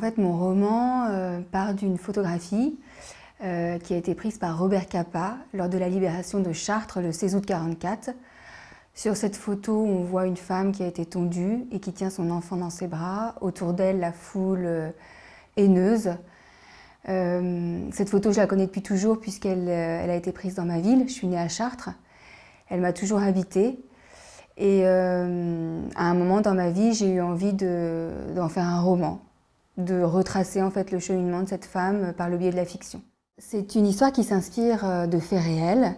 en fait, mon roman euh, part d'une photographie euh, qui a été prise par Robert Capa lors de la libération de Chartres le 16 août 1944. Sur cette photo, on voit une femme qui a été tondue et qui tient son enfant dans ses bras. Autour d'elle, la foule euh, haineuse. cette photo, je la connais depuis toujours puisqu'elle a été prise dans ma ville. Je suis née à Chartres. Elle m'a toujours invitée. Et à un moment dans ma vie, j'ai eu envie d'en faire un roman de retracer en fait le cheminement de cette femme euh, par le biais de la fiction. C'est une histoire qui s'inspire euh, de faits réels.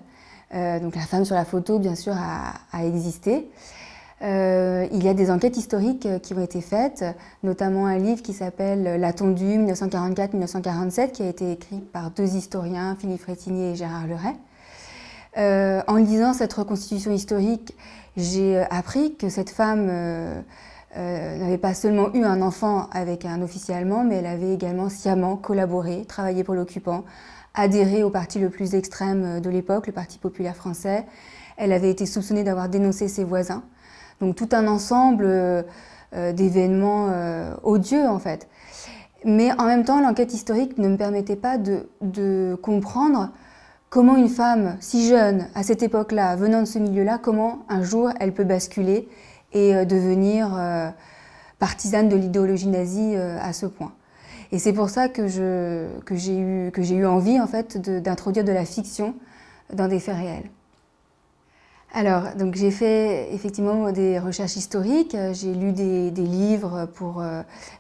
Euh, donc la femme sur la photo, bien sûr, a, existé. il y a des enquêtes historiques qui ont été faites, notamment un livre qui s'appelle La Tondue 1944-1947, qui a été écrit par deux historiens, Philippe Frétinier et Gérard Leray. en lisant cette reconstitution historique, j'ai appris que cette femme euh, n'avait pas seulement eu un enfant avec un officier allemand, mais elle avait également sciemment collaboré, travaillé pour l'occupant, adhéré au parti le plus extrême euh, de l'époque, le Parti populaire français. Elle avait été soupçonnée d'avoir dénoncé ses voisins. Donc tout un ensemble euh, d'événements odieux en fait. Mais en même temps, l'enquête historique ne me permettait pas de comprendre comment une femme si jeune, à cette époque-là, venant de ce milieu-là, comment un jour elle peut basculer et euh, devenir euh, partisane de l'idéologie nazie euh, à ce point. Et c'est pour ça que, je, que j'ai eu, que eu envie en fait d'introduire de, la fiction dans des faits réels. Alors, donc j'ai fait effectivement des recherches historiques, j'ai lu des, livres pour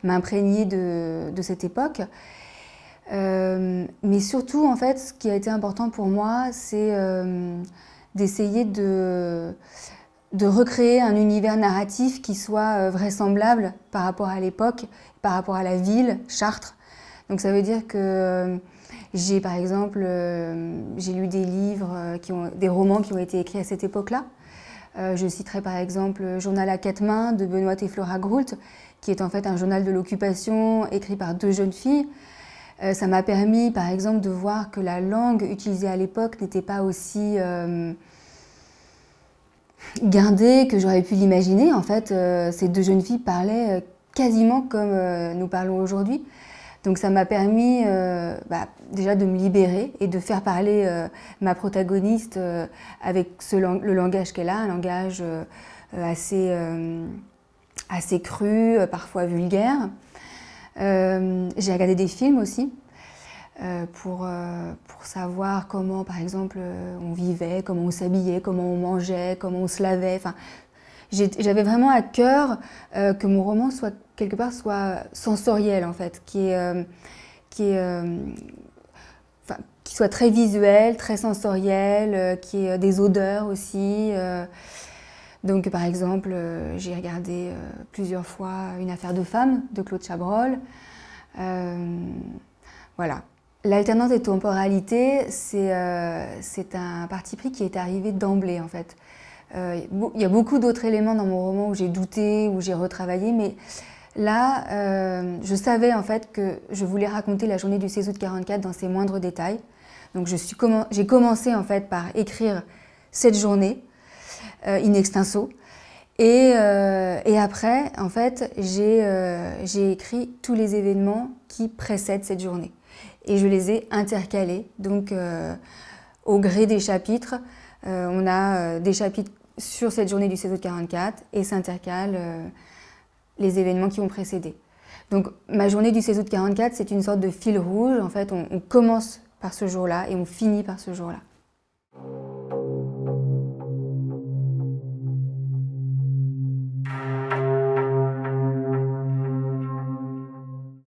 m'imprégner de, cette époque. mais surtout, en fait, ce qui a été important pour moi, c'est d'essayer de, de recréer un univers narratif qui soit euh, vraisemblable par rapport à l'époque, par rapport à la ville, Chartres. Donc ça veut dire que euh, j'ai par exemple euh, j'ai lu des livres, des romans qui ont été écrits à cette époque-là. je citerai par exemple Journal à quatre mains de Benoît et Flora Groult, qui est en fait un journal de l'occupation écrit par deux jeunes filles. ça m'a permis par exemple de voir que la langue utilisée à l'époque n'était pas aussi... Garder que j'aurais pu l'imaginer. En fait, euh, ces deux jeunes filles parlaient euh, quasiment comme euh, nous parlons aujourd'hui. Donc ça m'a permis bah, déjà de me libérer et de faire parler ma protagoniste avec le langage qu'elle a, un langage assez, assez cru, parfois vulgaire. J'ai regardé des films aussi. Euh, pour, euh, pour savoir comment, par exemple, euh, on vivait, comment on s'habillait, comment on mangeait, comment on se lavait. Enfin, j'avais vraiment à cœur que mon roman soit quelque part soit sensoriel en fait, qui qui soit très visuel, très sensoriel, qui ait des odeurs aussi. donc par exemple, j'ai regardé plusieurs fois Une affaire de femme de Claude Chabrol. voilà. L'alternance des temporalités, euh, c'est un parti pris qui est arrivé d'emblée en fait. Euh, il y a beaucoup d'autres éléments dans mon roman où j'ai douté, où j'ai retravaillé, mais là, euh, je savais en fait que je voulais raconter la journée du 16 août 44 dans ses moindres détails. Donc j'ai commencé en fait par écrire cette journée in extenso. Et, après, en fait, j'ai écrit tous les événements qui précèdent cette journée et je les ai intercalés. Donc, euh, au gré des chapitres, euh, on a euh, des chapitres sur cette journée du 16 août 44 et s'intercalent les événements qui ont précédé. Donc, ma journée du 16 août 44, c'est une sorte de fil rouge. En fait, on commence par ce jour-là et on finit par ce jour-là.